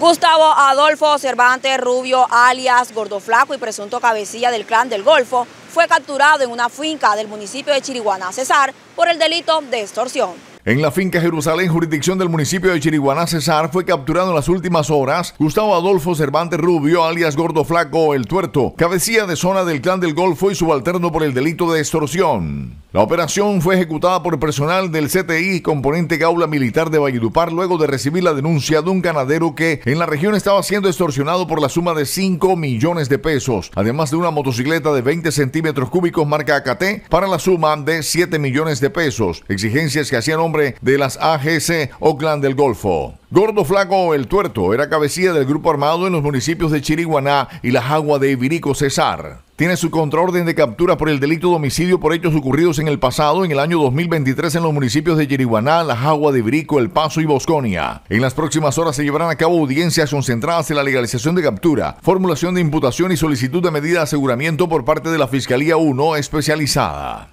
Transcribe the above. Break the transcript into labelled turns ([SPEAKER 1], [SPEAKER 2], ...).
[SPEAKER 1] Gustavo Adolfo Cervantes Rubio, alias Gordoflaco y presunto cabecilla del clan del Golfo, fue capturado en una finca del municipio de Chiriguana, Cesar, por el delito de extorsión.
[SPEAKER 2] En la finca Jerusalén, jurisdicción del municipio de Chiriguaná, Cesar, fue capturado en las últimas horas Gustavo Adolfo Cervantes Rubio, alias Gordo Flaco El Tuerto, cabecía de zona del Clan del Golfo y subalterno por el delito de extorsión. La operación fue ejecutada por personal del CTI componente Gaula Militar de Valledupar luego de recibir la denuncia de un ganadero que en la región estaba siendo extorsionado por la suma de 5 millones de pesos, además de una motocicleta de 20 centímetros cúbicos marca AKT para la suma de 7 millones de pesos, exigencias que hacían hombres de las AGC Oakland del Golfo. Gordo Flaco El Tuerto era cabecilla del grupo armado en los municipios de Chiriguaná y La Jagua de Ibirico Cesar. Tiene su contraorden de captura por el delito de homicidio por hechos ocurridos en el pasado en el año 2023 en los municipios de Chiriguaná, La Jagua de Ibirico, El Paso y Bosconia. En las próximas horas se llevarán a cabo audiencias concentradas en la legalización de captura, formulación de imputación y solicitud de medida de aseguramiento por parte de la Fiscalía 1 especializada.